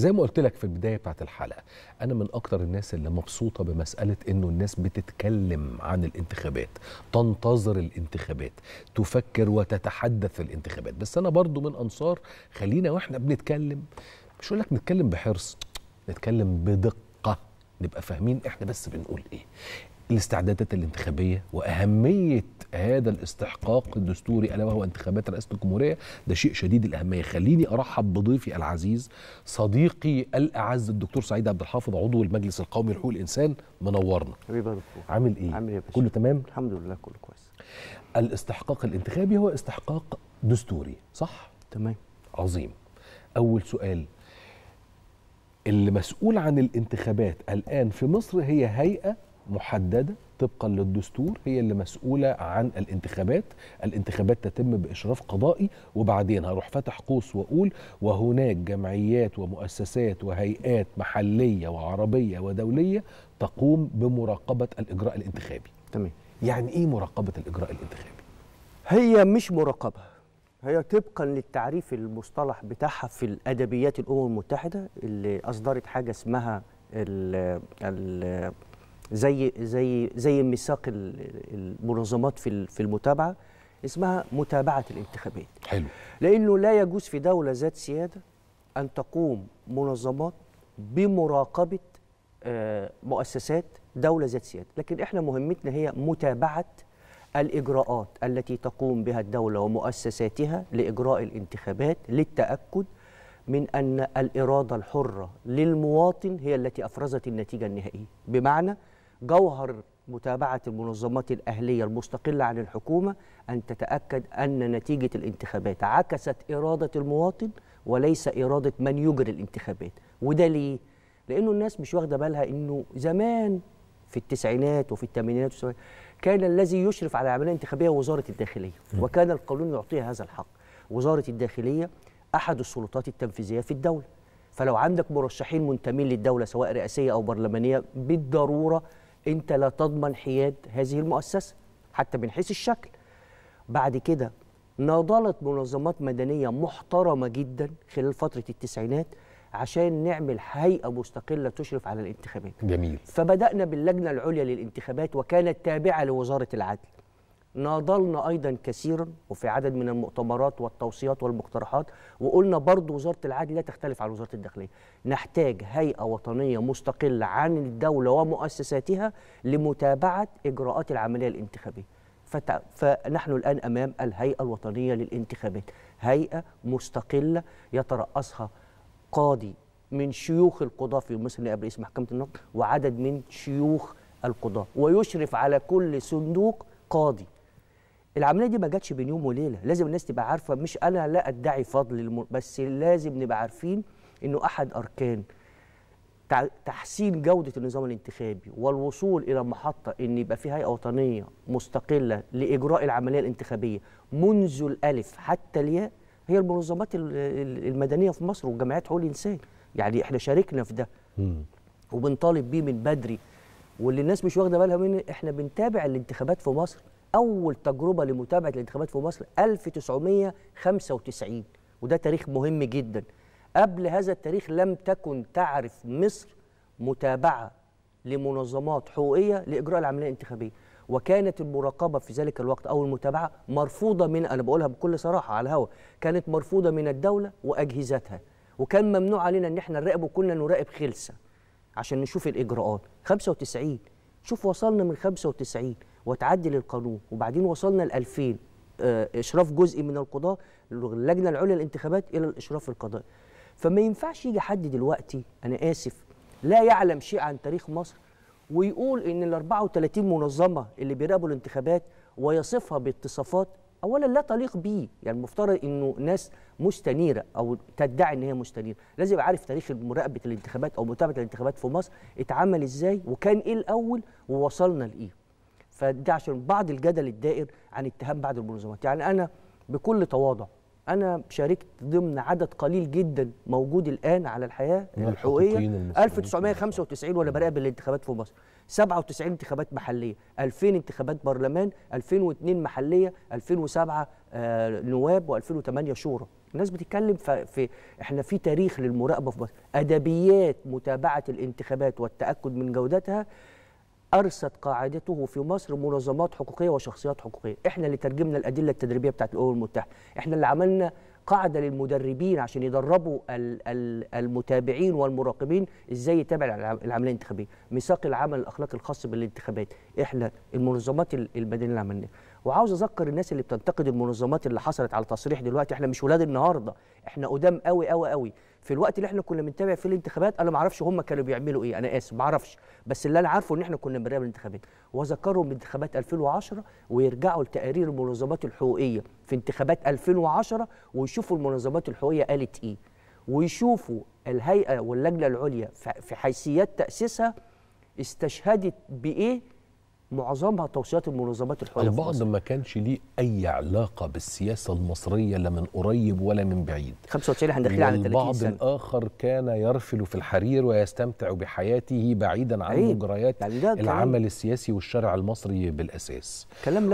زي ما قلت لك في البدايه بتاعت الحلقه انا من اكتر الناس اللي مبسوطه بمساله انه الناس بتتكلم عن الانتخابات تنتظر الانتخابات تفكر وتتحدث في الانتخابات بس انا برضو من انصار خلينا واحنا بنتكلم مش لك نتكلم بحرص نتكلم بدقه نبقى فاهمين احنا بس بنقول ايه الاستعدادات الانتخابيه واهميه هذا الاستحقاق الدستوري الا وهو انتخابات رئاسه الجمهوريه ده شيء شديد الاهميه خليني ارحب بضيفي العزيز صديقي الاعز الدكتور سعيد عبد الحافظ عضو المجلس القومي لحقوق الانسان منورنا حبيبي يا دكتور عامل ايه عامل ايه كله تمام الحمد لله كله كويس الاستحقاق الانتخابي هو استحقاق دستوري صح تمام عظيم اول سؤال المسؤول عن الانتخابات الان في مصر هي هيئه محدده طبقا للدستور هي اللي مسؤوله عن الانتخابات، الانتخابات تتم باشراف قضائي وبعدين هروح فاتح قوس واقول وهناك جمعيات ومؤسسات وهيئات محليه وعربيه ودوليه تقوم بمراقبه الاجراء الانتخابي. تمام. يعني ايه مراقبه الاجراء الانتخابي؟ هي مش مراقبه هي طبقا للتعريف المصطلح بتاعها في الادبيات الامم المتحده اللي اصدرت حاجه اسمها ال ال زي زي زي ميثاق المنظمات في في المتابعه اسمها متابعه الانتخابات حلو لانه لا يجوز في دوله ذات سياده ان تقوم منظمات بمراقبه آه، مؤسسات دوله ذات سياده لكن احنا مهمتنا هي متابعه الاجراءات التي تقوم بها الدوله ومؤسساتها لاجراء الانتخابات للتاكد من أن الإرادة الحرة للمواطن هي التي أفرزت النتيجة النهائية بمعنى جوهر متابعة المنظمات الأهلية المستقلة عن الحكومة أن تتأكد أن نتيجة الانتخابات عكست إرادة المواطن وليس إرادة من يجري الانتخابات وده ليه؟ لأنه الناس مش واخدة بالها أنه زمان في التسعينات وفي الثمانينات كان الذي يشرف على العملية الانتخابية وزارة الداخلية وكان القانون يعطيها هذا الحق وزارة الداخلية أحد السلطات التنفيذية في الدولة فلو عندك مرشحين منتمين للدولة سواء رئاسية أو برلمانية بالضرورة انت لا تضمن حياد هذه المؤسسه حتى من حيث الشكل بعد كده ناضلت منظمات مدنيه محترمه جدا خلال فتره التسعينات عشان نعمل هيئه مستقله تشرف على الانتخابات جميل فبدانا باللجنه العليا للانتخابات وكانت تابعه لوزاره العدل ناضلنا ايضا كثيرا وفي عدد من المؤتمرات والتوصيات والمقترحات وقلنا برضه وزاره العدل لا تختلف عن وزاره الداخليه نحتاج هيئه وطنيه مستقله عن الدوله ومؤسساتها لمتابعه اجراءات العمليه الانتخابيه فنحن الان امام الهيئه الوطنيه للانتخابات هيئه مستقله يترأسها قاضي من شيوخ القضاه في مصر نائب رئيس محكمه النقد وعدد من شيوخ القضاه ويشرف على كل صندوق قاضي العمليه دي ما جاتش بين يوم وليله لازم الناس تبقى عارفه مش انا لا ادعي فضل الم... بس لازم نبقى عارفين انه احد اركان تحسين جوده النظام الانتخابي والوصول الى محطه ان يبقى في هيئه وطنيه مستقله لاجراء العمليه الانتخابيه منذ الالف حتى الياء هي المنظمات المدنيه في مصر وجمعيات حقوق الانسان يعني احنا شاركنا في ده وبنطالب بيه من بدري واللي الناس مش واخده بالها منه احنا بنتابع الانتخابات في مصر اول تجربه لمتابعه الانتخابات في مصر 1995 وده تاريخ مهم جدا قبل هذا التاريخ لم تكن تعرف مصر متابعه لمنظمات حقوقيه لاجراء العمليه الانتخابيه وكانت المراقبه في ذلك الوقت او المتابعه مرفوضه من انا بقولها بكل صراحه على الهواء كانت مرفوضه من الدوله واجهزتها وكان ممنوع علينا ان احنا نراقب وكنا نراقب خلسه عشان نشوف الاجراءات 95 شوف وصلنا من 95 وتعدل القانون وبعدين وصلنا ل 2000 آه، اشراف جزء من القضاه اللجنه العليا للانتخابات الى الاشراف القضائي فما ينفعش يجي حد دلوقتي انا اسف لا يعلم شيء عن تاريخ مصر ويقول ان ال 34 منظمه اللي بيراقبوا الانتخابات ويصفها باتصافات اولا لا تليق بيه يعني المفترض انه ناس مستنيره او تدعي ان هي مستنيره لازم يبقى عارف تاريخ مراقبه الانتخابات او متابعه الانتخابات في مصر اتعمل ازاي وكان ايه الاول ووصلنا لايه فده عشان بعض الجدل الدائر عن اتهام بعض المنظمات يعني انا بكل تواضع انا شاركت ضمن عدد قليل جدا موجود الان على الحياه الحقوقيه 1995 وانا براقب الانتخابات في مصر 97 انتخابات محليه 2000 انتخابات برلمان 2002 محليه 2007 آه، نواب و2008 شورى الناس بتتكلم في احنا في تاريخ للمراقبه في مصر ادبيات متابعه الانتخابات والتاكد من جودتها أرست قاعدته في مصر منظمات حقوقية وشخصيات حقوقية إحنا اللي ترجمنا الأدلة التدريبية بتاعت الأمم المتحدة إحنا اللي عملنا قاعدة للمدربين عشان يدربوا المتابعين والمراقبين إزاي يتابع العملية الانتخابية ميثاق العمل الأخلاقي الخاص بالانتخابات إحنا المنظمات البدنيه اللي عملناها وعاوز أذكر الناس اللي بتنتقد المنظمات اللي حصلت على تصريح دلوقتي إحنا مش ولاد النهاردة إحنا قدام قوي قوي قوي في الوقت اللي احنا كنا بنتابع فيه الانتخابات انا ما اعرفش هم كانوا بيعملوا ايه انا اسف ما اعرفش بس اللي انا عارفه ان احنا كنا بنراقب الانتخابات واذكرهم بانتخابات 2010 ويرجعوا لتقارير المنظمات الحقوقيه في انتخابات 2010 ويشوفوا المنظمات الحقوقيه قالت ايه ويشوفوا الهيئه واللجنه العليا في حيثيات تاسيسها استشهدت بايه معظمها توصيات المنظمات الحقوقيه البعض ما كانش ليه اي علاقه بالسياسه المصريه لا من قريب ولا من بعيد 95 احنا داخلين على 30 سنه البعض الاخر كان يرفل في الحرير ويستمتع بحياته بعيدا عن مجريات يعني العمل السياسي والشرع المصري بالاساس كلام